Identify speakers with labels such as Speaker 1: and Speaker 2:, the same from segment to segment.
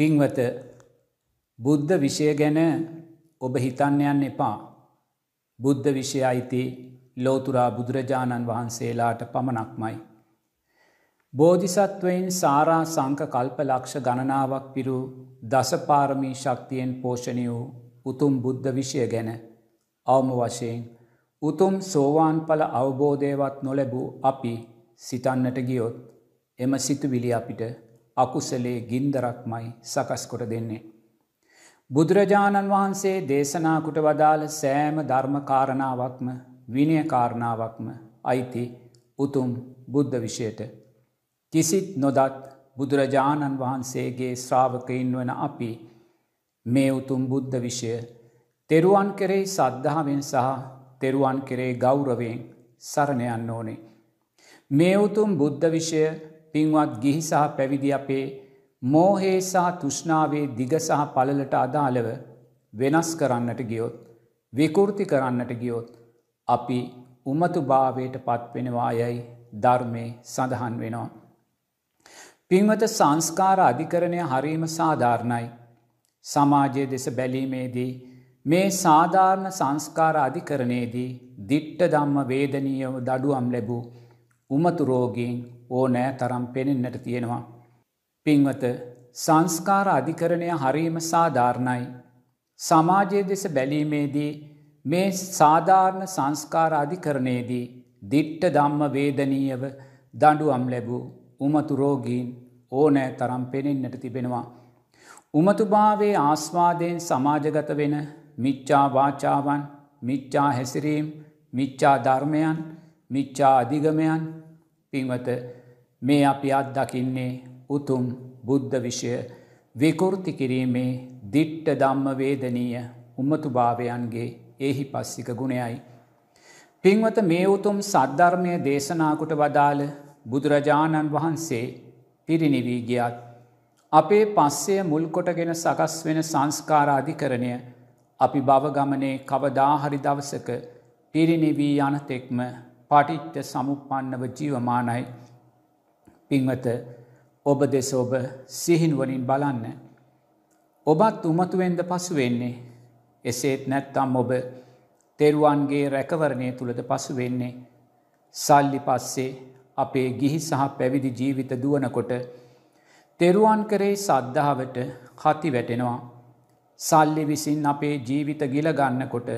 Speaker 1: පින්වත බුද්ධ විෂය ගැන ඔබ හිතන්න යන්න එපා. බුද්ධ විෂය අයිති ලෝතුරා බුදුරජාණන් වහන්සේලාට පමණක්මයි. බෝධිසත්වයින් සාරා සංක කල්ප ලක්ෂ ගණනාවක් පිරු දසපාරමී ශක්තියෙන් පෝෂණය වූ උතුම් බුද්ධ විෂය ගැන අවම වශයෙන් උතුම් සෝවාන්ඵල අවබෝධයවත් නොලැබූ අපි සිතන්නට ගියොත් එම සිතුවිලි අපිට අකුසලේ ගින්දරක්මයි සකස්කොට දෙන්නේ. බුදුරජාණන් වහන්සේ දේශනාකුට වදාළ සෑම ධර්මකාරණාවක්ම විනයකාරණාවක්ම අයිති උතුම් බුද්ධ විෂයට. කිසිත් නොදත් බුදුරජාණන් වහන්සේගේ ශ්‍රාවකයින් වන අපි මේ උතුම් බුද්ධ විෂය තෙරුවන් කෙරෙහි සද්ධාවෙන් සහ තෙරුවන් කෙරේ ගෞරවයෙන් සරණයන්න ඕනේ. මේ උතුම් බුද්ධ විෂය පින්වත් ගිහි සහ පැවිදි අපේ මෝහේසා තුෂ්ණාවේ දිග සහ පලලට අදාළව වෙනස් කරන්නට ගියොත් විකෘති කරන්නට ගියොත් අපි උමතු භාවයට පත්වෙනවා යැයි ධර්මය සඳහන් වෙනවා. පින්වත සංස්කාර අධිකරණය හරීම සාධාරණයි. සමාජය දෙස බැලීමේදී මේ සාධාරණ සංස්කාර අධිකරණයේදී දිට්ට දම්ම වේදනීයව දඩුවම් ලැබූ උමතුරෝගීන් ඕනෑ තරම් පෙනෙන්නට තියෙනවා. පින්වත සංස්කාර අධිකරණය හරීම සාධාරණයි. සමාජය දෙස බැලීමේදී මේ සාධාරණ සංස්කාර අධිකරණයේදී දිට්ට දම්ම වේදනීයව දඩුවම් ලැබූ උමතු රෝගීන් ඕනෑ තරම් පෙනෙන්නට තිබෙනවා. උමතුභාවේ ආස්වාදයෙන් සමාජගත වෙන මිච්චා වාචාවන් මිච්චා හැසිරීම් මිච්චා ධර්මයන් මිච්චා අධිගමයන් පින්වත මේ අපි අත් දකින්නේ උතුම් බුද්ධ විෂය විකෘති කිරීමේ දිට්ට ධම්ම වේදනීය උම්මතුභාවයන්ගේ එහි පස්සික ගුණයයි. පින්වත මේ උතුම් සද්ධර්මය දේශනාකුට වදාළ බුදුරජාණන් වහන්සේ පිරිනිිවී ගියත්. අපේ පස්සේ මුල්කොටගෙන සකස් වෙන සංස්කාරාධිකරණය අපි භවගමනේ කවදාහරි දවසක පිරිනිිවී යනතෙක්ම පටිච්ච සමුපන්නව ජීවමානයි පින්වත ඔබ දෙස ඔබ සිහින්වලින් බලන්න. ඔබත් උමතුවෙන්ද පසුවෙන්නේ එසේත් නැත්තම් ඔබ තෙරුවන්ගේ රැකවරණය තුළද පසුවෙන්නේ සල්ලි පස්සේ අපේ ගිහි සහ පැවිදි ජීවිත දුවනකොට තෙරුවන් කරේ සද්ධාවට කති වැටෙනවා. සල්ලි විසින් අපේ ජීවිත ගිලගන්නකොට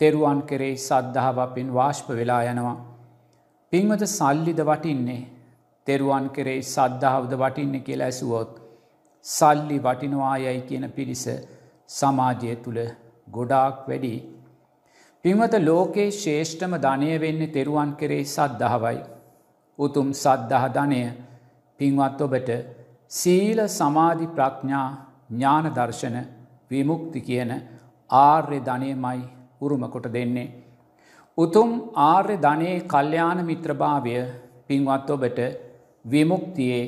Speaker 1: තෙරුවන් කෙරේ සද්ධාව අපෙන් වාශ්ප වෙලා යනවා. පින්වත සල්ලිද වටින්නේ තෙරුවන් කෙරේ සද්ධාවද වටින්න කියලා ඇසුවොත්. සල්ලි වටිනවා යැයි කියන පිරිස සමාජය තුළ ගොඩාක් වැඩි. පින්වත ලෝකයේ ශේෂ්ඨම ධනය වෙන්නේ තෙරුවන් කෙරේ සද්ධාවයි. උතුම් සද්ධහ ධනය පින්වත් ඔබට සීල සමාධි ප්‍රඥා ඥාන දර්ශන විමුක්ති කියන ආර්ය ධනයමයි උරුමකොට දෙන්නේ. උතුම් ආර්ය ධනයේ කල්්‍යයාන මිත්‍රභාවය පින්වත් ඔබට විමුක්තියේ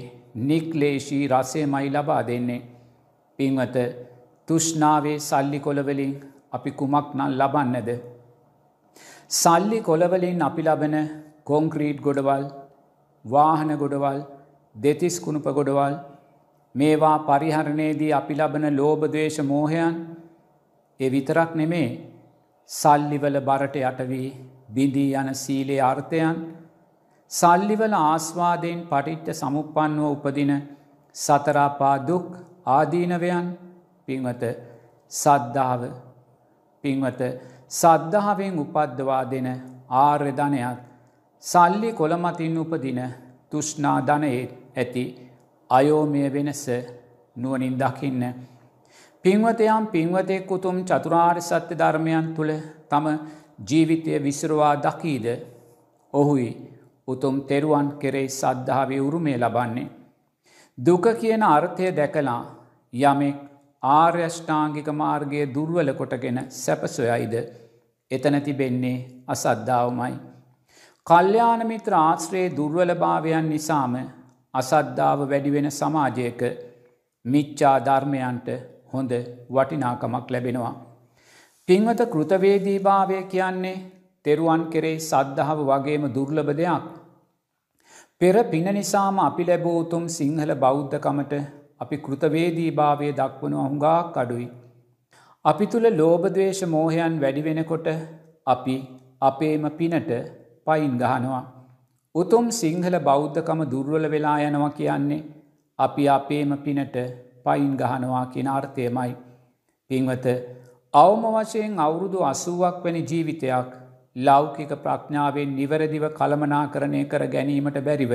Speaker 1: නික්ලේශී රසේ මයි ලබා දෙන්නේ. පින්වත තුෂ්නාවේ සල්ලි කොළවලින් අපි කුමක් නම් ලබන්නද. සල්ලි කොළවලින් අපි ලබන කොංක්‍රීට් ගොඩවල් වාහන ගොඩවල් දෙතිස් කුණුප ගොඩවල් මේවා පරිහරණයේදී අපි ලබන ලෝබදවේශ මෝහයන් එ විතරක් නෙමේ සල්ලිවල බරට යටවී බිඳී යන සීලේ අර්ථයන් සල්ලිවල ආස්වාදයෙන් පටිච්ච සමුපන්නුව උපදින සතරාපා දුක් ආදීනවයන් පින්වත සද්ධාව පින්වත සද්ධාවෙන් උපද්දවා දෙන ආර්යධනයත් සල්ලි කොළමතින් උපදින තුෂ්නා ධනයේ ඇති අයෝමය වෙනස නුවනින් දකින්න පින්වතයම් පින්වතෙක්කුතුම් චතුරාර් සත්‍ය ධර්මයන් තුළ තම ජීවිතය විසරවා දකීද ඔහුයි උතුම් තෙරුවන් කෙරෙයි සද්ධාවේ උරුමේ ලබන්නේ. දුක කියන අර්ථය දැකලා යමෙක් ආර්යෂ්ඨාංගික මාර්ගයේ දුර්වල කොටගෙන සැපසොයයිද එතන තිබෙන්නේ අසද්ධාවමයි. කල්්‍යානමිත්‍ර ආශ්‍රයේ දුර්වලභාවයන් නිසාම අසද්ධාව වැඩිවෙන සමාජයක මිච්චා ධර්මයන්ට හොඳ වටිනාකමක් ලැබෙනවා. පින්වත කෘතවේදීභාවය කියන්නේ තෙරුවන් කෙරේ සද්ධාව වගේම දුර්ලභ දෙයක්. පෙර පින නිසාම අපි ලැබූතුම් සිංහල බෞද්ධකමට අපි කෘතවේදීභාවය දක්වනු අහුඟා කඩුයි. අපි තුළ ලෝබදවේශ මෝහයන් වැඩිවෙනකොට අපි අපේම පිනට පයින් ගහනවා. උතුම් සිංහල බෞද්ධකම දුර්වල වෙලා යනවා කියන්නේ අපි අපේම පිනට පයින් ගහනවා කියන අර්ථයමයි. පින්වත අවම වශයෙන් අවුරුදු අසුවක් වැනි ජීවිතයක් ලෞකික ප්‍රඥාවෙන් නිවැරදිව කළමනා කරණය කර ගැනීමට බැරිව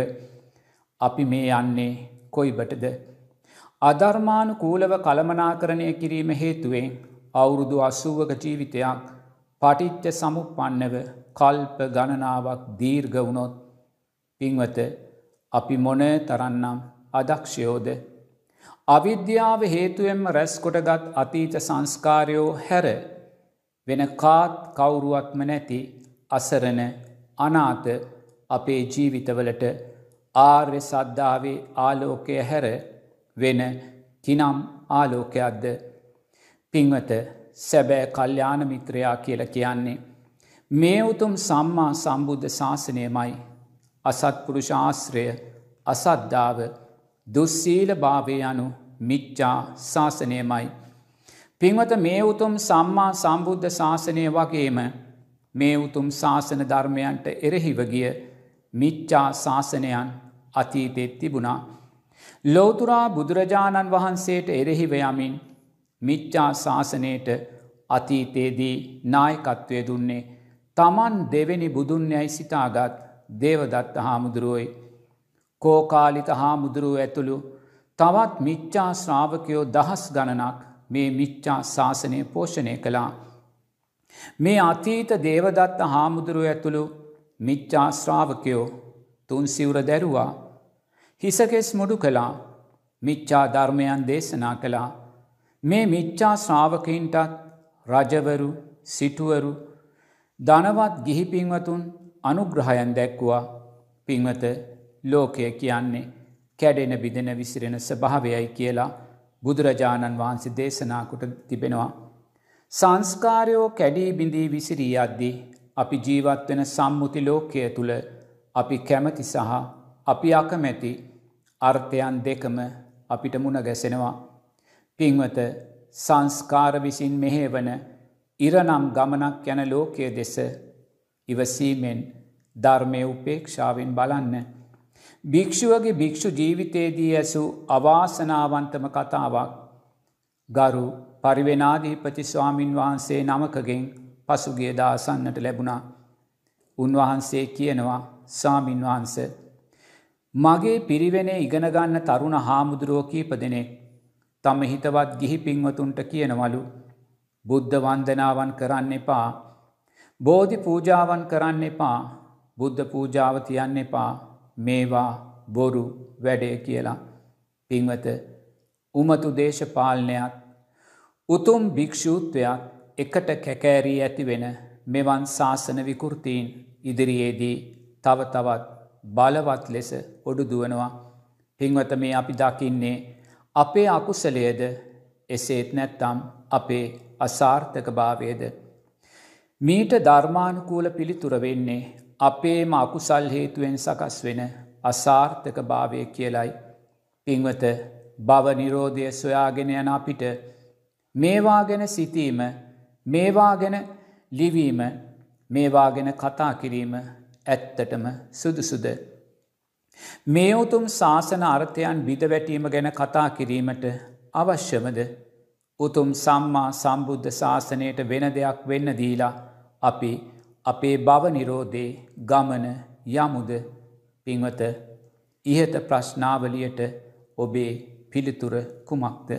Speaker 1: අපි මේ යන්නේ කොයිබටද. අධර්මානු කූලව කළමනාකරණය කිරීම හේතුවෙන් අවුරුදු අසුවක ජීවිතයක් පටිච්ච සමුපන්නව කල්ප ගණනාවක් දීර්ගවුණොත් පින්වත අපි මොන තරන්නම් අදක්ෂයෝද අවිද්‍යාව හේතුවෙන්ම රැස්කොටගත් අතීත සංස්කාරයෝ හැර වෙන කාත් කවුරුවක්ම නැති අසරණ අනාත අපේ ජීවිතවලට ආර්ය සද්ධාවේ ආලෝකය හැර වෙන කිනම් ආලෝකයක්ද පින්වත සැබෑ කල්්‍යාන මිත්‍රයා කියල කියන්නේ. මේ උතුම් සම්මා සම්බුද්ධ ශාසනයමයි අසත්පුරුෂාශ්‍රය අසද්ධාව දුස්සීල භාවය යනු මිච්චා ශාසනයමයි. පින්වත මේ උතුම් සම්මා සම්බුද්ධ ශාසනය වගේම මේ උතුම් ශාසන ධර්මයන්ට එරෙහිවගිය මිච්චා ශාසනයන් අතීතෙත් තිබුණා. ලෝතුරා බුදුරජාණන් වහන්සේට එරෙහිවයමින් මිච්චා ශාසනයට අතීතයේදී නායකත්වය දුන්නේ තමන් දෙවෙනි බුදුන් යැයි සිතාගත් දේවදත්ත හාමුදුරුවයි කෝකාලික හාමුදුරුව ඇතුළු තවත් මිච්චා ශ්‍රාවකයෝ දහස් ගණනක් මේ මිච්චා ශාසනය පෝෂණය කළා. මේ අතීත දේවදත්ත හාමුදුරුව ඇතුළු මිච්චා ශ්‍රාවකයෝ තුන්සිවුර දැරුවා. හිසකෙස් මුඩු කළා මිච්චා ධර්මයන් දේශනා කළා. මේ මිච්චා ශ්‍රාවකයින්ටත් රජවරු සිටුවරු ධනවත් ගිහිපින්වතුන් අනුග්‍රහයන් දැක්වා පින්වත ලෝකය කියන්නේ කැඩෙන බිදෙන විසිරෙන ස්භාවයයි කියලා බුදුරජාණන් වහන්සේ දේශනාකොට තිබෙනවා. සංස්කාරයෝ කැඩී බිඳී විසිරී අද්දී අපි ජීවත්වෙන සම්මුති ලෝකය තුළ අපි කැමති සහ අපි අකමැති අර්ථයන් දෙකම අපිට මුණ ගැසෙනවා. පින්වත සංස්කාර විසින් මෙහේවන ඉරනම් ගමනක් යන ලෝකය දෙස ඉවසීමෙන් ධර්මය උපේක්ෂාවෙන් බලන්න. භික්‍ෂුවගේ භික්‍ෂු ජීවිතයේදී ඇසු අවාසනාවන්තම කතාවක් ගරු පරිවෙනාධීපති ස්වාමින් වහන්සේ නමකගෙන් පසුගේ දාසන්නට ලැබුණා. උන්වහන්සේ කියනවා ස්වාමින් වහන්ස. මගේ පිරිවෙනේ ඉගෙනගන්න තරුණ හාමුදුරුවෝ කීප දෙනෙක් තම හිතවත් ගිහි පින්වතුන්ට කියනවලු බුද්ධ වන්දනාවන් කරන්න එපා බෝධි පූජාවන් කරන්න එපා බුද්ධ පූජාව තියන්න එපා මේවා බොරු වැඩය කියලා පින්වත උමතු දේශපාලනයක් උතුම් භික්‍ෂූත්වයක් එකට කැකෑරී ඇතිවෙන මෙවන් ශාසන විකෘතීන් ඉදිරියේදී තව තවත් බලවත් ලෙස ඔඩු දුවනවා පින්වත මේ අපි දකින්නේ අපේ අකුසලයද එසේත් නැත්තම් අපේ අසාර්ථක භාවයද මීට ධර්මානුකූල පිළිතුර වෙන්නේ අපේම අකුසල් හේතුවෙන් සකස් වෙන අසාර්ථක භාවය කියලයි. පිංවත බව නිරෝධය සොයාගෙන යන අපිට මේවා ගැන සිතීම මේවා ගැන ලිවීම මේවා ගැන කතා කිරීම ඇත්තටම සුදුසුද. මේ උතුම් ශාසන අර්ථයන් බිදවැටීම ගැන කතා කිරීමට අවශ්‍යමද උතුම් සම්මා සම්බුද්ධ ශාසනයට වෙන දෙයක් වෙන්න දීලා අපි අපේ බව නිරෝධේ ගමන යමුද පින්වත ඉහත ප්‍රශ්නාවලියට ඔබේ පිළිතුර කුමක්ද.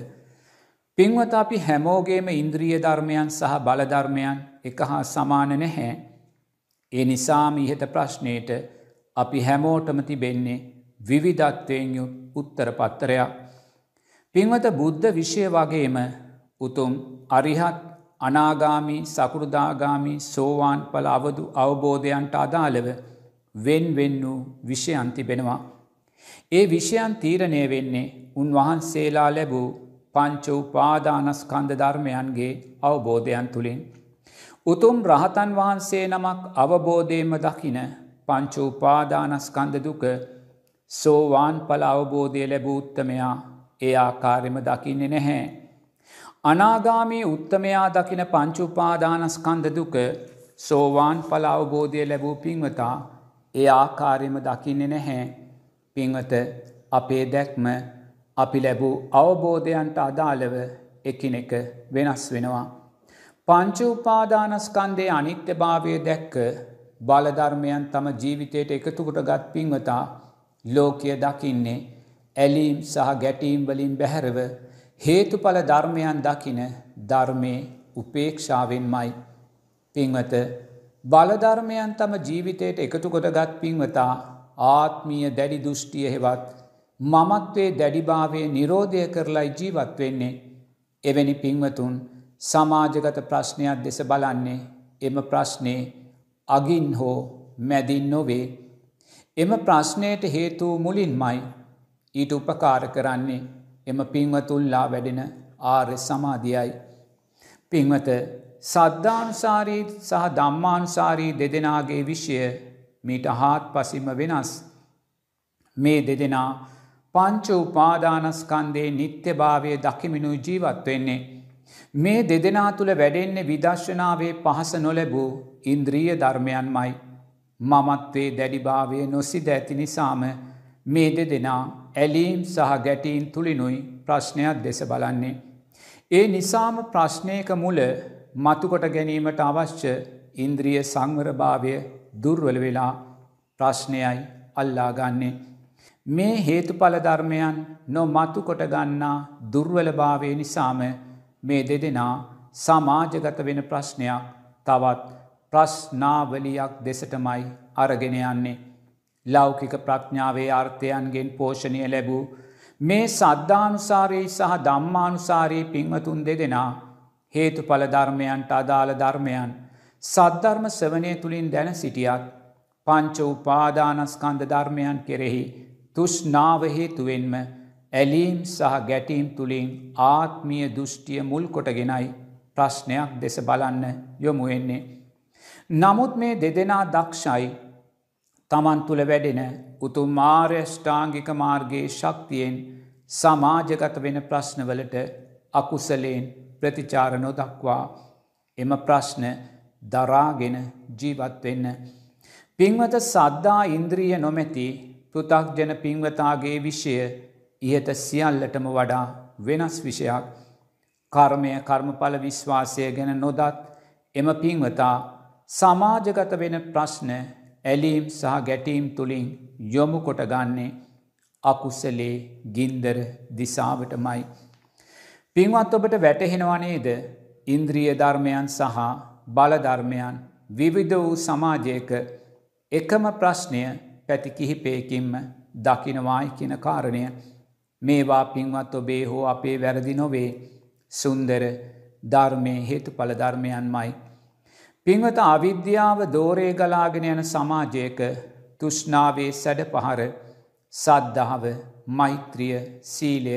Speaker 1: පින්වත අපි හැමෝගේම ඉන්ද්‍රිය ධර්මයන් සහ බලධර්මයන් එක හා සමාන නැහැ. ඒ නිසාම ඉහත ප්‍රශ්නයට අපි හැමෝටම තිබෙන්නේ විවිධත්වයෙන් යු උත්තර පත්තරයක්. පින්වත බුද්ධ විෂය වගේම උතුම් අරිහත් අනාගාමි සකෘදාගාමි සෝවාන් පල අවදු අවබෝධයන්ට අදාළව වෙන් වෙන්නූ විෂයන් තිබෙනවා. ඒ විෂයන් තීරණය වෙන්නේ උන්වහන්සේලා ලැබූ පංචෝ පාදානස්කන්ධ ධර්මයන්ගේ අවබෝධයන් තුළින්. උතුම් රහතන් වහන්සේ නමක් අවබෝධයම දකින පංචෝ පාදානස්කන්ධ දුක සෝවාන් පල අවබෝධය ලැබූත්තමයා ඒ ආකාරෙම දකින්නේ නැහැ. අනාගාමී උත්තමයා දකින පංචුපාදානස්කන්ධ දුක සෝවාන් පල අවබෝධය ලැබූ පින්වතා ඒ ආකාරයම දකින්නේ නැහැ පින්වත අපේ දැක්ම අපි ලැබූ අවබෝධයන්ට අදාළව එකිනෙක වෙනස් වෙනවා. පංචුපාදානස්කන්දේ අනිත්‍ය භාවය දැක්ක බලධර්මයන් තම ජීවිතයට එකතුකොට ගත් පින්වතා ලෝකය දකින්නේ ඇලීම් සහ ගැටීම් වලින් බැහැරව හේතුඵල ධර්මයන් දකින ධර්මයේ උපේක්ෂාවෙන්මයි. පින්වත බලධර්මයන් තම ජීවිතයට එකතු කොටගත් පින්වතා ආත්මීය දැඩි දෘෂ්ටිය හෙවත් මමත්වේ දැඩිභාවය නිරෝධය කරලයි ජීවත් වෙන්නේ. එවැනි පින්වතුන් සමාජගත ප්‍රශ්නයක් දෙස බලන්නේ එම ප්‍රශ්නේ අගින් හෝ මැදින් නොවේ. එම ප්‍රශ්නයට හේතු මුලින්මයි ඊට උපකාර කරන්නේ එම පින්වතුල්ලා වැඩෙන ආර්ය සමාධියයි. පින්වත සද්ධානුසාරී සහ ධම්මානුසාරී දෙදෙනාගේ විෂය මීට හාත් පසිම වෙනස්. මේ දෙදෙනා පංච උපාදානස්කන්දේ නිත්‍යභාවය දකිමිනු ජීවත් වෙන්නේ. මේ දෙදෙනා තුළ වැඩෙන්නේ විදර්ශනාවේ පහස නොලැබූ ඉන්ද්‍රීය ධර්මයන් මයි. මමත්වේ දැඩිභාවය නොසිද ඇති නිසාම මේ දෙදෙනා ඇලීම් සහ ගැටීන් තුළිනුයි ප්‍රශ්නයක් දෙස බලන්නේ. ඒ නිසාම ප්‍රශ්නයක මුල මතුකොට ගැනීමට අවශ්‍ය ඉන්ද්‍රිය සංවරභාවය දුර්වල වෙලා ප්‍රශ්නයයි අල්ලාගන්නේ. මේ හේතුඵලධර්මයන් නො මතුකොට ගන්නා දුර්වලභාවය නිසාම මේ දෙදෙනා සමාජගත වෙන ප්‍රශ්නයක් තවත් ප්‍රශ්නාවලියක් දෙසටමයි අරගෙන යන්නේ. ලෞකික ප්‍රඥාවේ අර්ථයන්ගෙන් පෝෂණය ලැබූ මේ සද්ධානුසාරයේ සහ ධම්මානුසාරයේ පින්වතුන් දෙදෙනා හේතු පලධර්මයන්ට අදාළ ධර්මයන් සද්ධර්ම ස්වනය තුළින් දැන සිටියත් පංච උපාදානස්කන්ධ ධර්මයන් කෙරෙහි තුෂ්නාව හේතුවෙන්ම ඇලීම් සහ ගැටීම් තුළින් ආත්මිය දෘෂ්ටිය මුල් කොටගෙනයි ප්‍රශ්නයක් දෙස බලන්න යොමුවෙන්නේ. නමුත් මේ දෙදෙනා දක්ෂයි තමන් තුළ වැඩෙන උතුම් මාර්යෂ්ඨාංගික මාර්ගයේ ශක්තියෙන් සමාජගත වෙන ප්‍රශ්නවලට අකුසලයෙන් ප්‍රතිචාරණෝ දක්වා එම ප්‍රශ්න දරාගෙන ජීවත්වෙන්න. පින්වත සද්ධා ඉන්ද්‍රිය නොමැති පෘතක්ජන පින්වතාගේ විෂය ඉහත සියල්ලටම වඩා වෙනස් විෂයක් කර්මය කර්මඵල විශ්වාසය ගැන නොදත් එම පින්වතා සමාජගත වෙන ප්‍රශ්න ඇලීම් සහ ගැටීම් තුළින් යොමු කොටගන්නේ අකුසලේ ගින්දර දිසාාවටමයි. පින්වත් ඔබට වැටහෙනවනේද ඉන්ද්‍රිය ධර්මයන් සහ බලධර්මයන් විවිධ වූ සමාජයක එකම ප්‍රශ්නය පැති කිහිපයකින්ම දකිනවායි කියන කාරණය මේවා පින්වත් ඔබේ හෝ අපේ වැරදි නොවේ සුන්දර ධර්මය හේතු පලධර්මයන්මයි පින්වත අවිද්‍යාව දෝරේ ගලාගෙන යන සමාජයක තුෂ්නාවේ සැඩ පහර සද්ධාව මෛත්‍රිය සීලය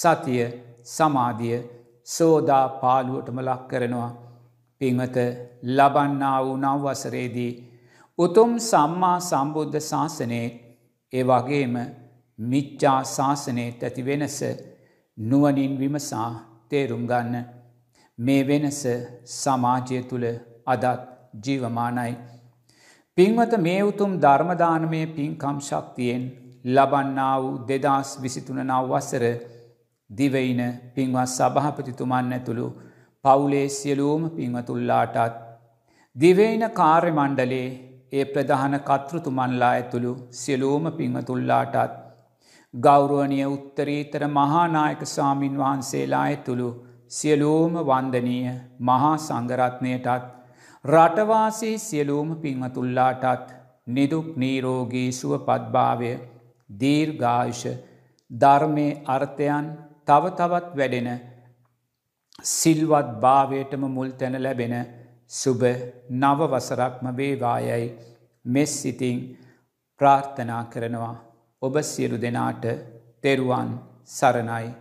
Speaker 1: සතිය සමාධිය සෝදා පාලුවටම ලක් කරනවා පිංවත ලබන්නා වූ නව වසරේදී උතුම් සම්මා සම්බුද්ධ ශාසනයේ ඒ වගේම මිච්චා ශාසනයේ ඇති වෙනස නුවනින් විමසා තේරුම් ගන්න මේ වෙනස සමාජය තුළ අදත් ජීවමානයි. පින්වත මේ උතුම් ධර්මදානමය පින්කම් ශක්තියෙන් ලබන්නා වූ දෙදස් විසිතුන නවවසර දිවයින පින්වත් සභහපතිතුමන් ඇතුළු පවුලේ සියලූම පින්වතුල්ලාටත්. දිවයින කාර්ය මණ්ඩලේ ඒ ප්‍රධාන කතෘතුමන්ලා ඇතුළු සියලූම පිංහතුල්ලාටත්. ගෞරුවනිය උත්තරීතර මහානායක සාමීන් වහන්සේලා ඇතුළු සියලූම වන්දනීය මහා සංගරත්නයටත් රටවාසී සියලූම පින්වතුල්ලාටත් නිදුක් නීරෝගී සුවපත්භාවය දීර්ඝායුෂ ධර්මය අර්ථයන් තව තවත් වැඩෙන සිල්වත් භාවයටම මුල් තැන ලැබෙන සුභ නවවසරක්ම වේවායයි මෙස් සිතිං ප්‍රාර්ථනා කරනවා ඔබ සියලු දෙනාට තෙරුවන් සරණයි